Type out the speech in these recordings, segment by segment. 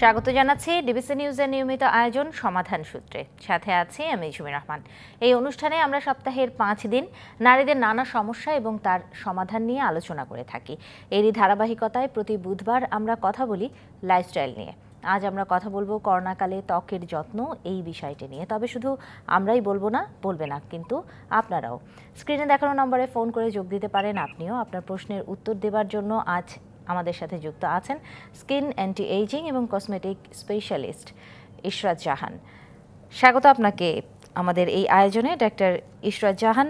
স্বাগত জানাচ্ছি ডিবিসি নিউজের নিয়মিত আয়োজন সমাধান সূত্রে সাথে আছি আমি ঝুমি রহমান এই অনুষ্ঠানে আমরা সপ্তাহের পাঁচ দিন নারীদের নানা সমস্যা এবং তার সমাধান নিয়ে আলোচনা করে থাকি এরই ধারাবাহিকতায় প্রতি বুধবার আমরা কথা বলি লাইফস্টাইল নিয়ে আজ আমরা কথা বলবো করোনাকালে ত্বকের যত্ন এই বিষয়টি নিয়ে তবে শুধু আমরাই বলবো না বলবে না কিন্তু আপনারাও স্ক্রিনে দেখানো নম্বরে ফোন করে যোগ দিতে পারেন আপনিও আপনার প্রশ্নের উত্তর দেবার জন্য আজ আমাদের সাথে যুক্ত আছেন স্কিন অ্যান্টি এইজিং এবং কসমেটিক স্পেশালিস্ট ইশরাত জাহান স্বাগত আপনাকে আমাদের এই আয়োজনে ডাক্তার ইশরাত জাহান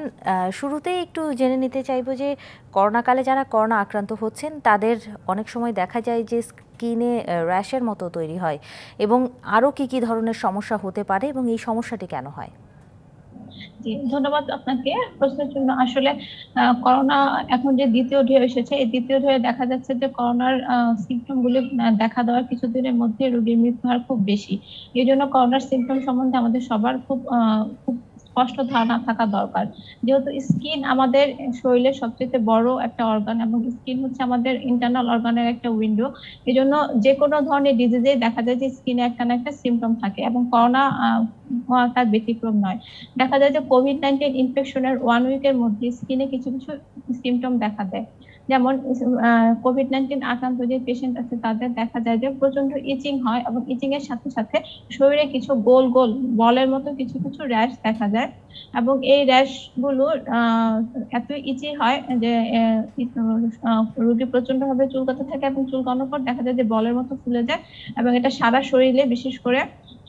শুরুতেই একটু জেনে নিতে চাইব যে করোনাকালে যারা করোনা আক্রান্ত হচ্ছেন তাদের অনেক সময় দেখা যায় যে স্কিনে র্যাশের মতো তৈরি হয় এবং আরও কি কি ধরনের সমস্যা হতে পারে এবং এই সমস্যাটি কেন হয় ধন্যবাদ আপনাকে প্রশ্নের জন্য আসলে করোনা এখন যে দ্বিতীয় ঢেউ এসেছে এই দ্বিতীয় ঢেউ দেখা যাচ্ছে যে করোনার সিমটম গুলি দেখা দেওয়ার কিছুদিনের মধ্যে রোগীর মৃত্যু হার খুব বেশি এই জন্য করোনার সিমটম সম্বন্ধে আমাদের সবার খুব খুব স্পষ্ট ধারণা থাকা দরকার যেহেতু স্কিন আমাদের শরীরের সবচেয়ে বড় একটা অর্গান এবং স্কিন হচ্ছে আমাদের ইন্টারনাল অর্গানের একটা উইন্ডো এই জন্য যে কোনো ধরনের ডিজিজে দেখা যায় যে স্কিনে একটা না একটা সিমটম থাকে এবং করোনা তার ব্যতিক্রম নয় দেখা যায় যে কোভিড নাইন্টিন ইনফেকশনের ওয়ান উইকের মধ্যে স্কিনে কিছু কিছু সিমটম দেখা দেয় যেমন কোভিড নাইন্টিন আক্রান্ত যে পেশেন্ট আছে তাদের দেখা যায় যে প্রচন্ড ইচিং হয় এবং ইচিং এর সাথে সাথে শরীরে কিছু গোল গোল বলের মতো কিছু কিছু র্যাশ দেখা যায় এবং এই র্যাশ গুলো এত ইচি হয় যে রোগী প্রচন্ড ভাবে চুলকাতে থাকে এবং চুলকানোর পর দেখা যায় যে বলের মতো ফুলে যায় এবং এটা সারা শরীরে বিশেষ করে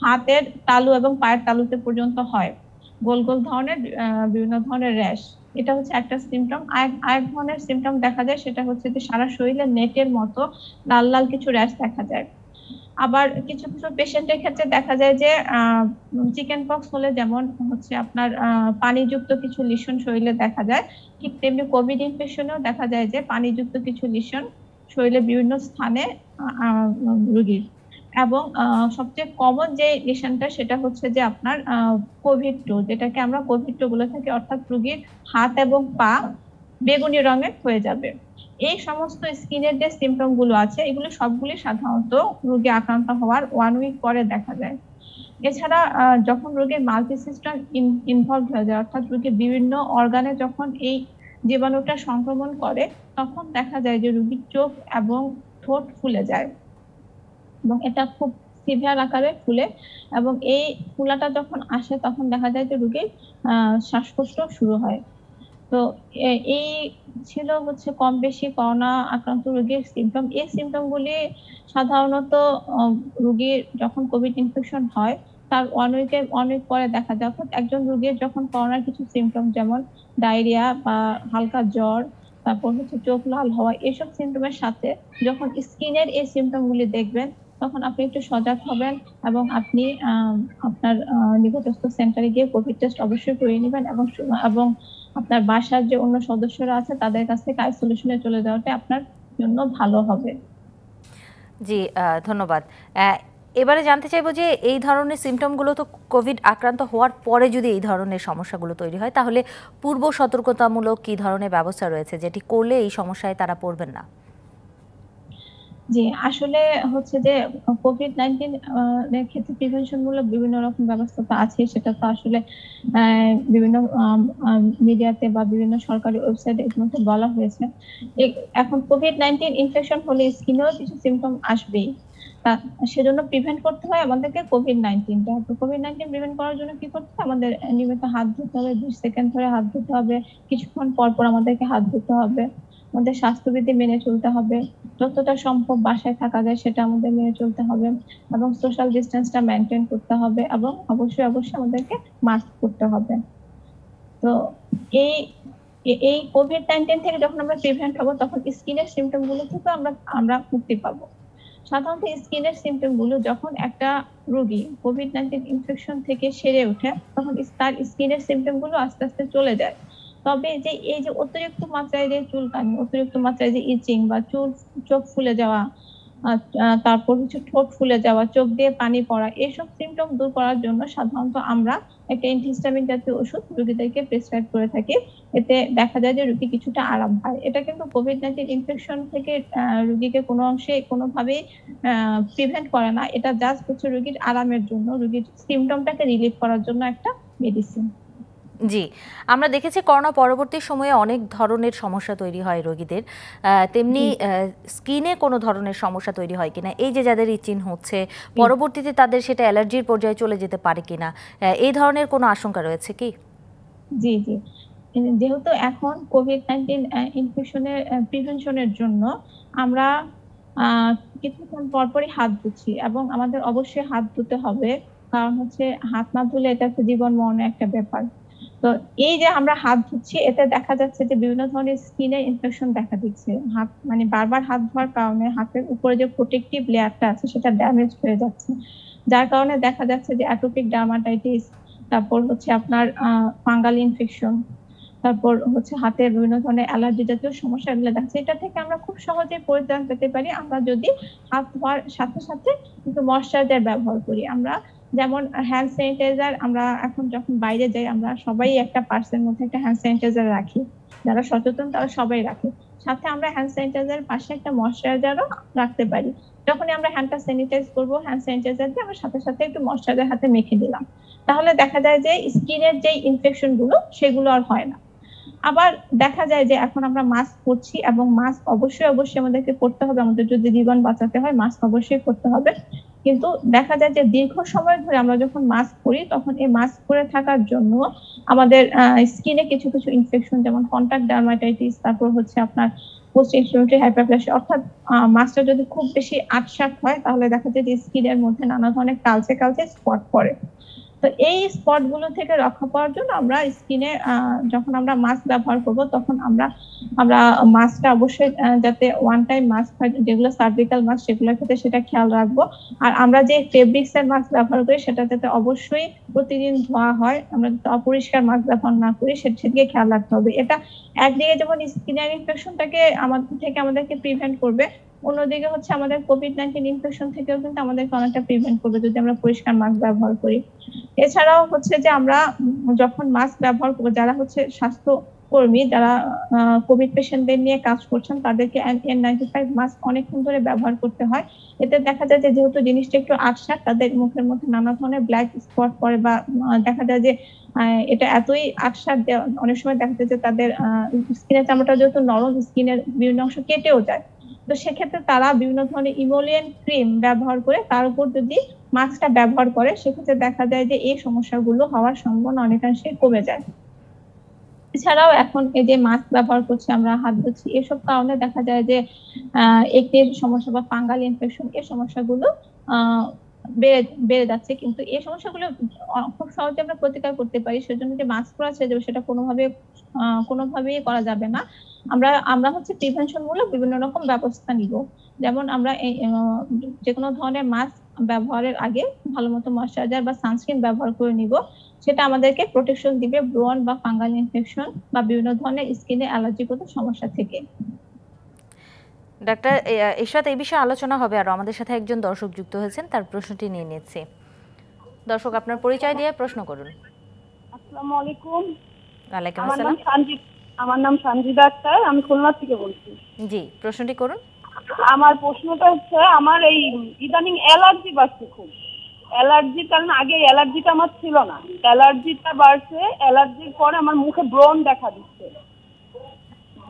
হাতের তালু এবং পায়ের তালুতে পর্যন্ত হয় গোল গোল ধরনের বিভিন্ন ধরনের র্যাশ এটা হচ্ছে একটা সিমটম আরেক ধরনের সিমটম দেখা যায় সেটা হচ্ছে যে সারা শরীরে নেটের মতো লাল লাল কিছু র্যাশ দেখা যায় আবার কিছু কিছু পেশেন্টের ক্ষেত্রে দেখা যায় যে চিকেন পক্স হলে যেমন হচ্ছে আপনার পানিযুক্ত কিছু লিশন শরীরে দেখা যায় ঠিক তেমনি কোভিড ইনফেকশনেও দেখা যায় যে পানিযুক্ত কিছু লিশন শরীরে বিভিন্ন স্থানে রুগীর এবং সবচেয়ে কমন যে নেশানটা সেটা হচ্ছে যে আপনার কোভিড টু যেটাকে আমরা কোভিড টু বলে থাকি অর্থাৎ রুগীর হাত এবং পা বেগুনি রঙের হয়ে যাবে এই সমস্ত স্কিনের যে সিমটম গুলো আছে এগুলো সবগুলি সাধারণত রোগী আক্রান্ত হওয়ার ওয়ান উইক পরে দেখা যায় এছাড়া যখন রোগের মাল্টি সিস্টেম ইনভলভ হয়ে যায় অর্থাৎ রোগীর বিভিন্ন অর্গানে যখন এই জীবাণুটা সংক্রমণ করে তখন দেখা যায় যে রোগীর চোখ এবং ঠোঁট ফুলে যায় এবং এটা খুব সিভিয়ার আকারে ফুলে এবং এই ফুলাটা যখন আসে তখন দেখা যায় যে রুগীর শ্বাসকষ্ট শুরু হয় তো এই ছিল হচ্ছে কম বেশি করোনা আক্রান্ত রোগীর সিমটম এই সিমটমগুলি সাধারণত রোগীর যখন কোভিড ইনফেকশন হয় তার অনেক অনেক পরে দেখা যায় অর্থাৎ একজন রোগীর যখন করোনার কিছু সিমটম যেমন ডায়রিয়া বা হালকা জ্বর তারপর হচ্ছে চোখ লাল হওয়া এসব সিমটমের সাথে যখন স্কিনের এই সিমটমগুলি দেখবেন তখন আপনি একটু সজাগ হবেন এবং আপনি আপনার নিকটস্থ সেন্টারে গিয়ে কোভিড টেস্ট অবশ্যই করে নেবেন এবং এবং আপনার বাসার যে অন্য সদস্যরা আছে তাদের কাছ থেকে আইসোলেশনে চলে যাওয়াটা আপনার জন্য ভালো হবে জি ধন্যবাদ এবারে জানতে চাইবো যে এই ধরনের সিমটমগুলো তো কোভিড আক্রান্ত হওয়ার পরে যদি এই ধরনের সমস্যাগুলো তৈরি হয় তাহলে পূর্ব সতর্কতামূলক কী ধরনের ব্যবস্থা রয়েছে যেটি করলে এই সমস্যায় তারা পড়বেন না জি আসলে হচ্ছে যে কোভিড নাইন্টিন এর ক্ষেত্রে প্রিভেনশন মূলক বিভিন্ন রকম ব্যবস্থা তো আছে সেটা তো আসলে বিভিন্ন মিডিয়াতে বা বিভিন্ন সরকারি ওয়েবসাইটে ইতিমধ্যে বলা হয়েছে এখন কোভিড নাইন্টিন ইনফেকশন হলে স্কিনেও কিছু সিমটম আসবেই সেজন্য প্রিভেন্ট করতে হয় আমাদেরকে কোভিড নাইন্টিনটা তো কোভিড নাইন্টিন প্রিভেন্ট করার জন্য কি করতে হবে আমাদের নিয়মিত হাত ধুতে হবে বিশ সেকেন্ড ধরে হাত ধুতে হবে কিছুক্ষণ পর পর আমাদেরকে হাত ধুতে হবে আমাদের স্বাস্থ্যবিধি মেনে চলতে হবে যতটা সম্ভব বাসায় থাকা যায় সেটা আমাদের মেনে চলতে হবে এবং সোশ্যাল ডিস্টেন্সটা মেনটেন করতে হবে এবং অবশ্যই অবশ্যই আমাদেরকে মাস্ক করতে হবে তো এই এই কোভিড নাইন্টিন থেকে যখন আমরা প্রিভেন্ট হবো তখন স্কিনের সিমটম গুলো থেকে আমরা আমরা মুক্তি পাবো সাধারণত স্কিনের সিমটম গুলো যখন একটা রোগী কোভিড নাইন্টিন ইনফেকশন থেকে সেরে ওঠে তখন তার স্কিনের সিমটম গুলো আস্তে আস্তে চলে যায় তবে যে এই যে অতিরিক্ত মাত্রায় যে চুল কানি অতিরিক্ত মাত্রায় যে ইচিং বা চুল চোখ ফুলে যাওয়া তারপর হচ্ছে ঠোঁট ফুলে যাওয়া চোখ দিয়ে পানি পড়া এইসব সিমটম দূর করার জন্য সাধারণত আমরা একটা ইনহিস্টামিন জাতীয় ওষুধ রুগীদেরকে প্রেসক্রাইব করে থাকি এতে দেখা যায় যে রুগী কিছুটা আরাম পায় এটা কিন্তু কোভিড নাইন্টিন ইনফেকশন থেকে রুগীকে কোনো অংশে কোনোভাবেই প্রিভেন্ট করে না এটা জাস্ট হচ্ছে রুগীর আরামের জন্য রুগীর সিমটমটাকে রিলিফ করার জন্য একটা মেডিসিন জি আমরা দেখেছি করোনা পরবর্তী সময়ে অনেক ধরনের সমস্যা তৈরি হয় রোগীদের তেমনি স্কিনে কোনো ধরনের সমস্যা তৈরি হয় কিনা এই যে যাদের ইচিন হচ্ছে পরবর্তীতে তাদের সেটা অ্যালার্জির পর্যায়ে চলে যেতে পারে কিনা এই ধরনের কোনো আশঙ্কা রয়েছে কি জি জি যেহেতু এখন কোভিড নাইন্টিন ইনফেকশনের প্রিভেনশনের জন্য আমরা কিছুক্ষণ পরপরই হাত ধুচ্ছি এবং আমাদের অবশ্যই হাত ধুতে হবে কারণ হচ্ছে হাত না ধুলে এটা জীবন মরণের একটা ব্যাপার তো এই যে আমরা হাত ধুচ্ছি এতে দেখা যাচ্ছে যে বিভিন্ন ধরনের স্কিনে ইনফেকশন দেখা দিচ্ছে হাত মানে বারবার হাত ধোয়ার কারণে হাতের উপরে যে প্রোটেকটিভ লেয়ারটা আছে সেটা ড্যামেজ হয়ে যাচ্ছে যার কারণে দেখা যাচ্ছে যে অ্যাটোপিক ডার্মাটাইটিস তারপর হচ্ছে আপনার ফাঙ্গাল ইনফেকশন তারপর হচ্ছে হাতের বিভিন্ন ধরনের অ্যালার্জি জাতীয় সমস্যা গুলো দেখা এটা থেকে আমরা খুব সহজে পরিত্রাণ পেতে পারি আমরা যদি হাত ধোয়ার সাথে সাথে কিন্তু ময়শ্চারাইজার ব্যবহার করি আমরা যেমন হ্যান্ড স্যানিটাইজার আমরা এখন যখন বাইরে যাই আমরা সবাই একটা পার্সের মধ্যে একটা হ্যান্ড স্যানিটাইজার রাখি যারা সচেতন তারা সবাই রাখে সাথে আমরা হ্যান্ড স্যানিটাইজার পাশে একটা ময়শ্চারাইজারও রাখতে পারি যখনই আমরা হ্যান্ডটা স্যানিটাইজ করবো হ্যান্ড স্যানিটাইজার দিয়ে আমরা সাথে সাথে একটু ময়শ্চারাইজার হাতে মেখে দিলাম তাহলে দেখা যায় যে স্কিনের যে ইনফেকশন গুলো সেগুলো আর হয় না আবার দেখা যায় যে এখন আমরা মাস্ক পরছি এবং মাস্ক অবশ্যই অবশ্যই আমাদেরকে পড়তে হবে আমাদের যদি জীবন বাঁচাতে হয় মাস্ক অবশ্যই পড়তে হবে কিন্তু দেখা যায় যে দীর্ঘ সময় ধরে আমরা যখন মাস্ক পরি তখন এই মাস্ক পরে থাকার জন্য আমাদের স্কিনে কিছু কিছু ইনফেকশন যেমন কন্ট্যাক্ট ডার্মাটাইটিস তারপর হচ্ছে আপনার পোস্ট ইনফ্লেমেটরি হাইপারপ্লাসি অর্থাৎ মাস্কটা যদি খুব বেশি আটসাট হয় তাহলে দেখা যায় যে স্কিনের মধ্যে নানা ধরনের কালচে কালচে স্পট পড়ে তো এই স্পট গুলো থেকে রক্ষা পাওয়ার জন্য আমরা স্কিনে যখন আমরা মাস্ক ব্যবহার করব তখন আমরা আমরা মাস্কটা অবশ্যই যাতে ওয়ান টাইম মাস্ক হয় যেগুলো সার্জিক্যাল মাস্ক সেগুলোর ক্ষেত্রে সেটা খেয়াল রাখবো আর আমরা যে ফেব্রিক্স এর মাস্ক ব্যবহার করি সেটা যাতে অবশ্যই প্রতিদিন ধোয়া হয় আমরা যাতে অপরিষ্কার মাস্ক ব্যবহার না করি সেদিকে খেয়াল রাখতে হবে এটা একদিকে যেমন স্কিনের ইনফেকশনটাকে আমাদের থেকে আমাদেরকে প্রিভেন্ট করবে অন্যদিকে হচ্ছে আমাদের কোভিড নাইন্টিন ইনফেকশন থেকেও কিন্তু আমাদেরকে অনেকটা প্রিভেন্ট করবে যদি আমরা পরিষ্কার মাস্ক ব্যবহার করি এছাড়াও হচ্ছে যে আমরা যখন মাস্ক ব্যবহার করবো যারা হচ্ছে স্বাস্থ্য কর্মী যারা কোভিড পেশেন্টদের নিয়ে কাজ করছেন তাদেরকে এন নাইনটি ফাইভ মাস্ক অনেকক্ষণ ধরে ব্যবহার করতে হয় এতে দেখা যায় যে যেহেতু জিনিসটা একটু আটসার তাদের মুখের মধ্যে নানা ধরনের ব্ল্যাক স্পট পড়ে বা দেখা যায় যে এটা এতই আকসার অনেক সময় দেখা যায় যে তাদের স্কিনের চামড়াটা যেহেতু নরম স্কিনের বিভিন্ন অংশ কেটেও যায় তো সেক্ষেত্রে তারা বিভিন্ন ধরনের ইমোলিয়ান ক্রিম ব্যবহার করে তার উপর যদি মাস্কটা ব্যবহার করে সেক্ষেত্রে দেখা যায় যে এই সমস্যাগুলো হওয়ার সম্ভাবনা অনেকাংশে কমে যায় এছাড়াও এখন এই যে মাস্ক ব্যবহার করছি আমরা হাত ধুচ্ছি এসব কারণে দেখা যায় যে আহ একটি সমস্যা বা ফাঙ্গাল ইনফেকশন এই সমস্যাগুলো আহ বেড়ে বেড়ে যাচ্ছে কিন্তু এই সমস্যাগুলো খুব সহজে আমরা প্রতিকার করতে পারি সেজন্য যে মাস্ক পরা ছেড়ে দেবে সেটা কোনোভাবে কোনোভাবেই করা যাবে না আমরা আমরা হচ্ছে প্রিভেনশন মূলক বিভিন্ন রকম ব্যবস্থা নিব যেমন আমরা যে কোনো ধরনের মাস্ক ব্যবহারের আগে ভালো মতো ময়শ্চারাইজার বা সানস্ক্রিন ব্যবহার করে নিব সেটা আমাদেরকে প্রোটেকশন দিবে ব্রন বা ফাঙ্গাল ইনফেকশন বা বিভিন্ন ধরনের স্কিনে অ্যালার্জি অ্যালার্জিগত সমস্যা থেকে ডাক্তার এরশাদ এই বিষয়ে আলোচনা হবে আমাদের সাথে একজন দর্শক যুক্ত হয়েছেন তার প্রশ্নটি নিয়ে নিচ্ছি দর্শক আপনার পরিচয় দিয়ে প্রশ্ন করুন আসসালামু আলাইকুম ওয়ালাইকুম আসসালাম আমার নাম সঞ্জিদা আক্তার আমি খুলনা থেকে বলছি জি প্রশ্নটি করুন আমার প্রশ্নটা হচ্ছে আমার এই ইদানিং অ্যালার্জি বাড়ছে খুব অ্যালার্জি কারণ আগে অ্যালার্জিটা আমার ছিল না অ্যালার্জিটা বাড়ছে অ্যালার্জির পরে আমার মুখে ব্রণ দেখা দিচ্ছে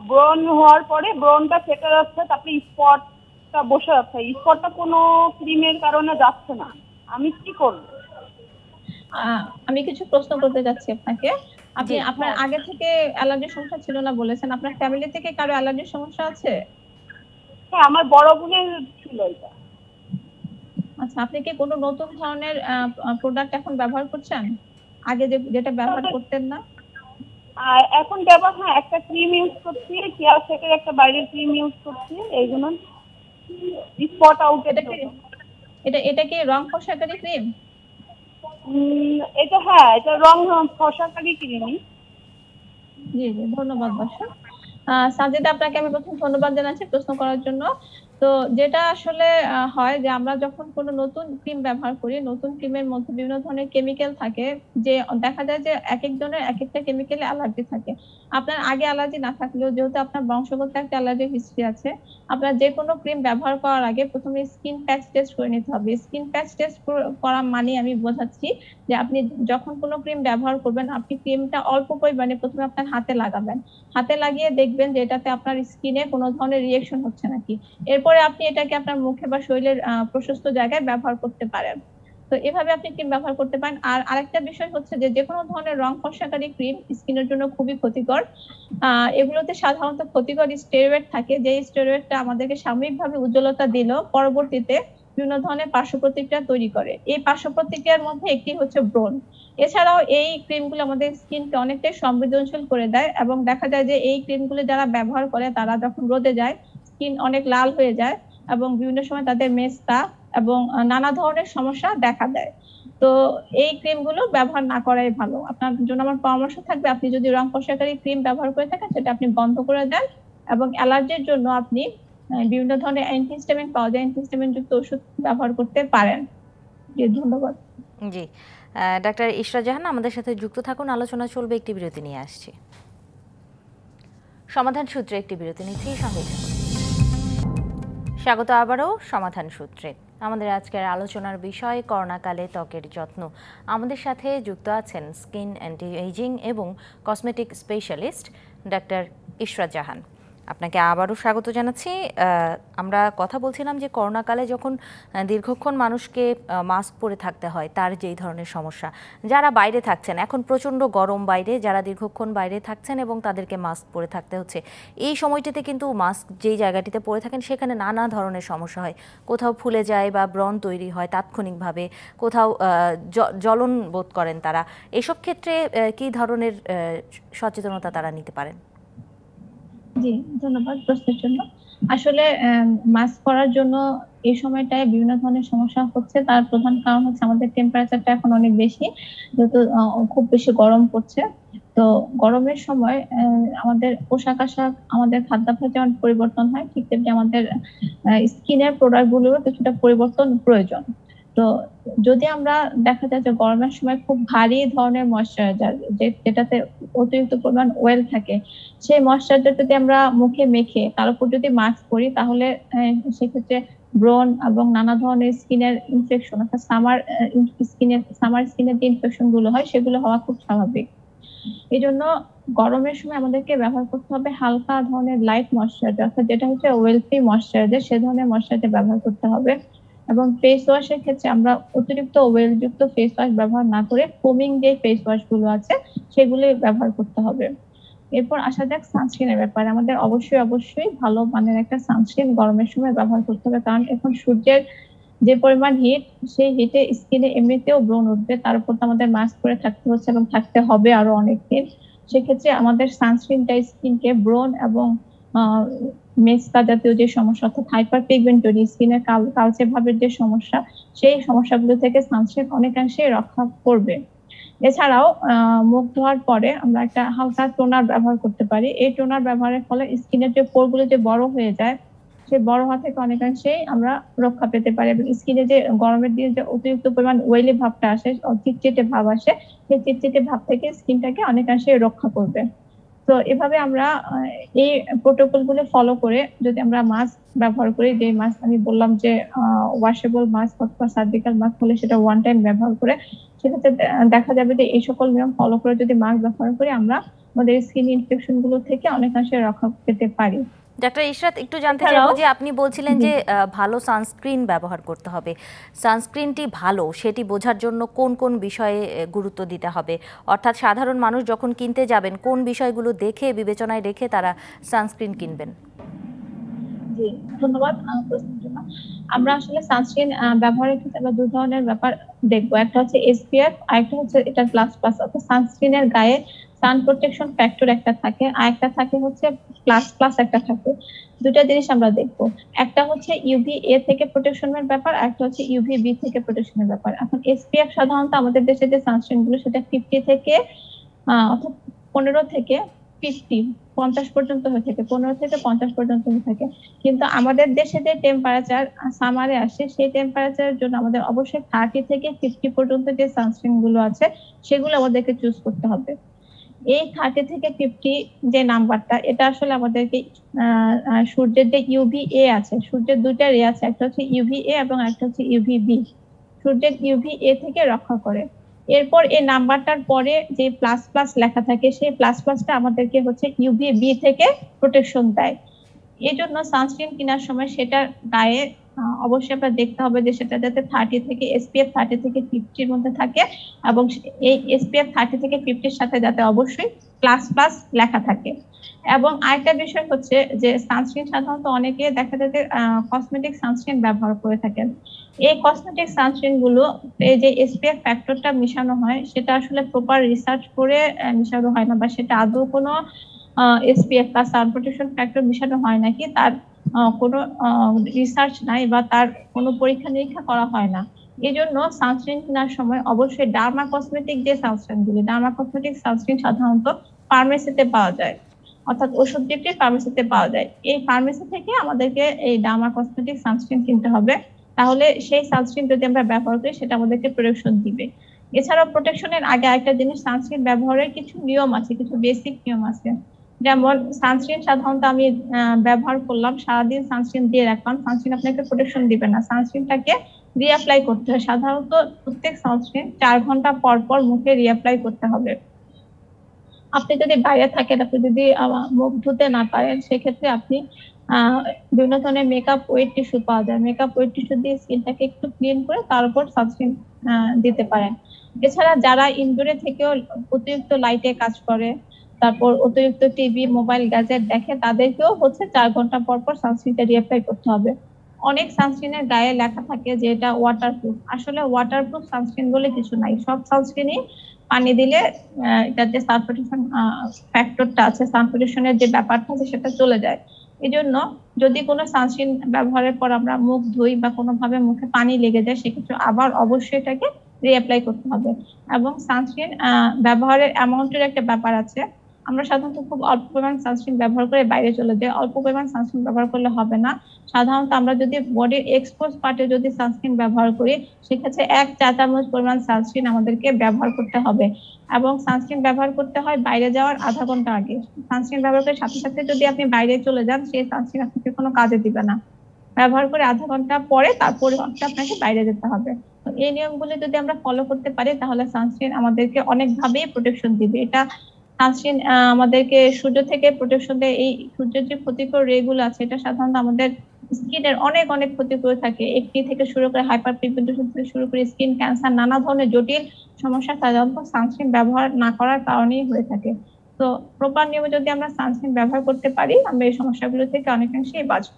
ব্রন হওয়ার পরে ব্রনটা ফেটে যাচ্ছে তারপরে স্পটটা বসে যাচ্ছে স্পটটা কোনো ক্রিমের কারণে যাচ্ছে না আমি কি করব আমি কিছু প্রশ্ন করতে যাচ্ছি আপনাকে আপনি আপনার হ্যাঁ। আগে থেকে অ্যালার্জি সমস্যা ছিল না বলেছেন আপনার ফ্যামিলি থেকে কারো অ্যালার্জি সমস্যা আছে হ্যাঁ আমার বড় বোনের ছিল এটা আচ্ছা আপনি কি কোনো নতুন ধরনের প্রোডাক্ট এখন ব্যবহার করছেন আগে যেটা ব্যবহার করতেন না আর এখন দেবো হ্যাঁ একটা ক্রিম ইউজ করছি কেয়ার সেটের একটা বাইরের ক্রিম ইউজ করছি এইগুলো স্পট আউট এটা এটা কি রং ফসাকারী ক্রিম এটা হ্যাঁ এটা রং ফসাকারী ক্রিমই জি জি ধন্যবাদ বাসা সাজিদা আপনাকে আমি প্রথম ধন্যবাদ জানাচ্ছি প্রশ্ন করার জন্য তো যেটা আসলে হয় যে আমরা যখন কোনো নতুন ক্রিম ব্যবহার করি নতুন ক্রিমের মধ্যে বিভিন্ন ধরনের কেমিক্যাল থাকে যে দেখা যায় যে এক একজনের এক একটা কেমিক্যালে অ্যালার্জি থাকে আপনার আগে অ্যালার্জি না থাকলেও যেহেতু আপনার বংশগত একটা অ্যালার্জি হিস্ট্রি আছে আপনার যে কোনো ক্রিম ব্যবহার করার আগে প্রথমে স্কিন প্যাচ টেস্ট করে নিতে হবে স্কিন প্যাচ টেস্ট করা মানে আমি বোঝাচ্ছি যে আপনি যখন কোনো ক্রিম ব্যবহার করবেন আপনি ক্রিমটা অল্প পরিমাণে প্রথমে আপনার হাতে লাগাবেন হাতে লাগিয়ে দেখবেন যে এটাতে আপনার স্কিনে কোনো ধরনের রিয়েকশন হচ্ছে নাকি এরপর করে আপনি এটাকে আপনার মুখে বা শরীরের প্রশস্ত জায়গায় ব্যবহার করতে পারেন তো এভাবে আপনি ক্রিম ব্যবহার করতে পারেন আর আরেকটা বিষয় হচ্ছে যে যে কোনো ধরনের রং ফর্সাকারী ক্রিম স্কিনের জন্য খুবই ক্ষতিকর এগুলোতে সাধারণত ক্ষতিকর স্টেরয়েড থাকে যে স্টেরয়েডটা আমাদেরকে সাময়িকভাবে উজ্জ্বলতা দিল পরবর্তীতে বিভিন্ন ধরনের পার্শ্ব প্রতিক্রিয়া তৈরি করে এই পার্শ্ব প্রতিক্রিয়ার মধ্যে একটি হচ্ছে ব্রণ এছাড়াও এই ক্রিমগুলো আমাদের স্কিনকে অনেকটাই সংবেদনশীল করে দেয় এবং দেখা যায় যে এই ক্রিমগুলো যারা ব্যবহার করে তারা যখন রোদে যায় স্কিন অনেক লাল হয়ে যায় এবং বিভিন্ন সময় তাদের মেস্তা এবং নানা ধরনের সমস্যা দেখা দেয় তো এই ক্রিমগুলো ব্যবহার না করাই ভালো আপনার জন্য আমার পরামর্শ থাকবে আপনি যদি রং পশাকারী ক্রিম ব্যবহার করে থাকেন সেটা আপনি বন্ধ করে দেন এবং অ্যালার্জির জন্য আপনি বিভিন্ন ধরনের অ্যান্টিস্টামিন পাওয়া যায় অ্যান্টিস্টামিন যুক্ত ওষুধ ব্যবহার করতে পারেন জি ধন্যবাদ জি ডাক্তার ইশরা জাহান আমাদের সাথে যুক্ত থাকুন আলোচনা চলবে একটি বিরতি নিয়ে আসছি সমাধান সূত্রে একটি বিরতি নিচ্ছি সঙ্গে স্বাগত আবারও সমাধান সূত্রে আমাদের আজকের আলোচনার বিষয় করোনাকালে ত্বকের যত্ন আমাদের সাথে যুক্ত আছেন স্কিন অ্যান্টি এজিং এবং cosmetic specialist doctor Ishrat Jahan আপনাকে আবারও স্বাগত জানাচ্ছি আমরা কথা বলছিলাম যে করোনাকালে যখন দীর্ঘক্ষণ মানুষকে মাস্ক পরে থাকতে হয় তার যেই ধরনের সমস্যা যারা বাইরে থাকছেন এখন প্রচণ্ড গরম বাইরে যারা দীর্ঘক্ষণ বাইরে থাকছেন এবং তাদেরকে মাস্ক পরে থাকতে হচ্ছে এই সময়টিতে কিন্তু মাস্ক যেই জায়গাটিতে পরে থাকেন সেখানে নানা ধরনের সমস্যা হয় কোথাও ফুলে যায় বা ব্রণ তৈরি হয় তাৎক্ষণিকভাবে কোথাও জলন বোধ করেন তারা এসব ক্ষেত্রে কী ধরনের সচেতনতা তারা নিতে পারেন জি ধন্যবাদ প্রশ্নের জন্য আসলে মাস্ক পরার জন্য এই সময়টায় বিভিন্ন ধরনের সমস্যা হচ্ছে তার প্রধান কারণ হচ্ছে আমাদের টেম্পারেচারটা এখন অনেক বেশি যেহেতু খুব বেশি গরম পড়ছে তো গরমের সময় আমাদের পোশাক আশাক আমাদের খাদ্যাভ্যাস যেমন পরিবর্তন হয় ঠিক তেমনি আমাদের স্কিনের গুলো কিছুটা পরিবর্তন প্রয়োজন তো যদি আমরা দেখা যায় যে গরমের সময় খুব ভারী ধরনের ময়শ্চারাইজার যেটাতে অতিরিক্ত পরিমাণ ওয়েল থাকে সেই ময়শ্চারাইজার যদি আমরা মুখে মেখে তার উপর যদি মাস্ক করি তাহলে হ্যাঁ, সেক্ষেত্রে ব্রন এবং নানা ধরনের স্কিনের ইনফেকশন অর্থাৎ সামার স্কিনের সামার স্কিনের যে ইনফেকশন গুলো হয় সেগুলো হওয়া খুব স্বাভাবিক এই জন্য গরমের সময় আমাদেরকে ব্যবহার করতে হবে হালকা ধরনের লাইট ময়শ্চারাইজার অর্থাৎ যেটা হচ্ছে ওয়েলথি ময়শ্চারাইজার সে ধরনের ময়শ্চারাইজার ব্যবহার করতে হবে এবং ফেস ওয়াশের ক্ষেত্রে আমরা অতিরিক্ত ওয়েলযুক্ত ফেস ওয়াশ ব্যবহার না করে ফোমিং যে ফেস গুলো আছে সেগুলো ব্যবহার করতে হবে এরপর আসা যাক সানস্ক্রিনের ব্যাপারে আমাদের অবশ্যই অবশ্যই ভালো মানের একটা সানস্ক্রিন গরমের সময় ব্যবহার করতে হবে কারণ এখন সূর্যের যে পরিমাণ হিট সেই হিটে স্কিনে এমনিতেও ব্রণ উঠবে তার উপর তো আমাদের মাস্ক পরে থাকতে হচ্ছে এবং থাকতে হবে আরো অনেক দিন সেক্ষেত্রে আমাদের সানস্ক্রিনটা স্কিনকে ব্রণ এবং মেস্তা জাতীয় যে সমস্যা অর্থাৎ হাইপার পিগমেন্টরি স্কিনের কালচে ভাবের যে সমস্যা সেই সমস্যাগুলো থেকে সানস্ক্রিন অনেকাংশে রক্ষা করবে এছাড়াও মুখ ধোয়ার পরে আমরা একটা হালকা টোনার ব্যবহার করতে পারি এই টোনার ব্যবহারের ফলে স্কিনের যে পোরগুলো যে বড় হয়ে যায় সে বড় হওয়া থেকে অনেকাংশেই আমরা রক্ষা পেতে পারি এবং স্কিনে যে গরমের দিনে যে অতিরিক্ত পরিমাণ ওয়েলি ভাবটা আসে চিটচিটে ভাব আসে সেই চিটচিটে ভাব থেকে স্কিনটাকে অনেকাংশে রক্ষা করবে তো এভাবে আমরা এই প্রোটোকল গুলো ফলো করে যদি আমরা মাস্ক ব্যবহার করি যে মাস্ক আমি বললাম যে ওয়াশেবল মাস্ক অথবা সার্জিক্যাল মাস্ক হলে সেটা ওয়ান টাইম ব্যবহার করে সেক্ষেত্রে দেখা যাবে যে এই সকল নিয়ম ফলো করে যদি মাস্ক ব্যবহার করি আমরা আমাদের স্কিন ইনফেকশন গুলো থেকে অনেকাংশে রক্ষা পেতে পারি ডাক্তার ইশরাত একটু জানতে চাইবো যে আপনি বলছিলেন যে ভালো সানস্ক্রিন ব্যবহার করতে হবে সানস্ক্রিনটি ভালো সেটি বোঝার জন্য কোন কোন বিষয়ে গুরুত্ব দিতে হবে অর্থাৎ সাধারণ মানুষ যখন কিনতে যাবেন কোন বিষয়গুলো দেখে বিবেচনায় রেখে তারা সানস্ক্রিন কিনবেন ধন্যবাদ আমরা আসলে সানস্ক্রিন ব্যবহারের ক্ষেত্রে আমরা দু ধরনের ব্যাপার দেখবো একটা হচ্ছে এসপিএফ আর একটা হচ্ছে এটা প্লাস প্লাস অর্থাৎ সানস্ক্রিনের গায়ে সান প্রোটেকশন ফ্যাক্টর একটা থাকে আর একটা থাকে হচ্ছে প্লাস প্লাস একটা থাকে দুটা জিনিস আমরা দেখব একটা হচ্ছে ইউভি এ থেকে প্রোটেকশনের ব্যাপার একটা হচ্ছে ইউভি বি থেকে প্রোটেকশনের ব্যাপার এখন এসপিএফ সাধারণত আমাদের দেশে যে সানস্ক্রিন গুলো সেটা ফিফটি থেকে অর্থাৎ পনেরো থেকে ফিফটি পঞ্চাশ পর্যন্ত হয়ে থাকে পনেরো থেকে পঞ্চাশ পর্যন্ত হয়ে থাকে কিন্তু আমাদের দেশে যে টেম্পারেচার সামারে আসে সেই টেম্পারেচারের জন্য আমাদের অবশ্যই থার্টি থেকে ফিফটি পর্যন্ত যে সানস্ক্রিন গুলো আছে সেগুলো আমাদেরকে চুজ করতে হবে এই থার্টি থেকে ফিফটি যে নাম্বারটা এটা আসলে আমাদেরকে সূর্যের যে ইউভি এ আছে সূর্যের দুইটা রে আছে একটা হচ্ছে ইউভি এ এবং একটা হচ্ছে ইউভি বি সূর্যের ইউভি এ থেকে রক্ষা করে এরপর এই নাম্বারটার পরে যে প্লাস প্লাস লেখা থাকে সেই প্লাস প্লাসটা আমাদেরকে হচ্ছে ইউভি বি থেকে প্রোটেকশন দেয় এজন্য সানস্ক্রিন কেনার সময় সেটার গায়ে অবশ্যই আপনার দেখতে হবে যে সেটা যাতে থার্টি থেকে এসপিএফ থার্টি থেকে ফিফটির মধ্যে থাকে এবং এই এসপিএফ থার্টি থেকে ফিফটির সাথে যাতে অবশ্যই প্লাস প্লাস লেখা থাকে এবং আরেকটা বিষয় হচ্ছে যে সানস্ক্রিন সাধারণত অনেকে দেখা যায় যে কসমেটিক সানস্ক্রিন ব্যবহার করে থাকেন এই কসমেটিক সানস্ক্রিন গুলো এই যে এসপিএফ ফ্যাক্টরটা মিশানো হয় সেটা আসলে প্রপার রিসার্চ করে মিশানো হয় না বা সেটা আদৌ কোনো এসপিএফ বা সান প্রোটেকশন ফ্যাক্টর মিশানো হয় নাকি তার কোনো রিসার্চ নাই বা তার কোনো পরীক্ষা নিরীক্ষা করা হয় না এই জন্য সানস্ক্রিন কেনার সময় অবশ্যই ডার্মা কসমেটিক যে সানস্ক্রিন গুলি ডার্মা কসমেটিক সানস্ক্রিন সাধারণত ফার্মেসিতে পাওয়া যায় অর্থাৎ ওষুধ যেটি ফার্মেসিতে পাওয়া যায় এই ফার্মেসি থেকে আমাদেরকে এই ডার্মা কসমেটিক সানস্ক্রিন কিনতে হবে তাহলে সেই সানস্ক্রিন যদি আমরা ব্যবহার করি সেটা আমাদেরকে প্রোটেকশন দিবে এছাড়াও প্রোটেকশনের আগে একটা জিনিস সানস্ক্রিন ব্যবহারের কিছু নিয়ম আছে কিছু বেসিক নিয়ম আছে যেমন সানস্ক্রিন সাধারণত আমি ব্যবহার করলাম সারাদিন সানস্ক্রিন দিয়ে রাখলাম সানস্ক্রিন আপনাকে প্রোটেকশন দিবে না সানস্ক্রিনটাকে রিঅ্যাপ্লাই করতে হয় সাধারণত প্রত্যেক সানস্ক্রিন চার ঘন্টা পর পর মুখে রিঅ্যাপ্লাই করতে হবে আপনি যদি বাইরে থাকেন আপনি যদি মুখ ধুতে না পারেন সেক্ষেত্রে আপনি বিভিন্ন ধরনের মেকআপ ওয়েট টিস্যু পাওয়া যায় মেকআপ ওয়েট টিস্যু দিয়ে স্কিনটাকে একটু ক্লিন করে তার উপর সানস্ক্রিন দিতে পারেন এছাড়া যারা ইনডোরে থেকেও অতিরিক্ত লাইটে কাজ করে তারপর অতিরিক্ত টিভি মোবাইল গ্যাজেট দেখে তাদেরকেও হচ্ছে চার ঘন্টা পর পর সানস্ক্রিনটা রিঅ্যাপ্লাই করতে হবে অনেক সানস্ক্রিনের গায়ে লেখা থাকে যে এটা ওয়াটারপ্রুফ আসলে ওয়াটারপ্রুফ সানস্ক্রিন বলে কিছু নাই সব সানস্ক্রিনই পানি দিলে এটা যে সানপ্রোটেকশন ফ্যাক্টরটা আছে সানপ্রোটেকশনের যে ব্যাপারটা আছে সেটা চলে যায় এই জন্য যদি কোনো সানস্ক্রিন ব্যবহারের পর আমরা মুখ ধুই বা কোনোভাবে মুখে পানি লেগে যায় সেক্ষেত্রে আবার অবশ্যই এটাকে রিঅ্যাপ্লাই করতে হবে এবং সানস্ক্রিন ব্যবহারের অ্যামাউন্টের একটা ব্যাপার আছে আমরা সাধারণত খুব অল্প পরিমাণ সানস্ক্রিন ব্যবহার করে বাইরে চলে যাই অল্প পরিমাণ সানস্ক্রিন ব্যবহার করলে হবে না সাধারণত আমরা যদি বডির এক্সপোজ পার্টে যদি সানস্ক্রিন ব্যবহার করি সেক্ষেত্রে এক চা চামচ পরিমাণ সানস্ক্রিন আমাদেরকে ব্যবহার করতে হবে এবং সানস্ক্রিন ব্যবহার করতে হয় বাইরে যাওয়ার আধা ঘন্টা আগে সানস্ক্রিন ব্যবহার করে সাথে সাথে যদি আপনি বাইরে চলে যান সেই সানস্ক্রিন আপনাকে কোনো কাজে দিবে না ব্যবহার করে আধা ঘন্টা পরে তারপরে আপনাকে বাইরে যেতে হবে এই নিয়মগুলো যদি আমরা ফলো করতে পারি তাহলে সানস্ক্রিন আমাদেরকে অনেকভাবেই প্রোটেকশন দিবে এটা সানস্ক্রিন আমাদেরকে সূর্য থেকে প্রোটেকশন দেয় এই সূর্যের যে ক্ষতিকর রেগুলো আছে এটা সাধারণত আমাদের স্কিনের অনেক অনেক ক্ষতি করে থাকে একটি থেকে শুরু করে হাইপার পিগমেন্টেশন থেকে শুরু করে স্কিন ক্যান্সার নানা ধরনের জটিল সমস্যা সাধারণত সানস্ক্রিন ব্যবহার না করার কারণেই হয়ে থাকে তো প্রপার নিয়মে যদি আমরা সানস্ক্রিন ব্যবহার করতে পারি আমরা এই সমস্যাগুলো থেকে অনেকাংশেই বাঁচব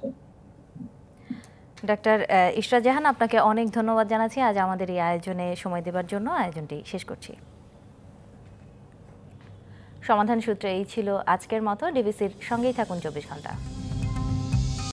ডাক্তার ইশরা জাহান আপনাকে অনেক ধন্যবাদ জানাচ্ছি আজ আমাদের এই আয়োজনে সময় দেবার জন্য আয়োজনটি শেষ করছি সমাধান সূত্রে এই ছিল আজকের মতো ডিবিসির সঙ্গেই থাকুন চব্বিশ ঘন্টা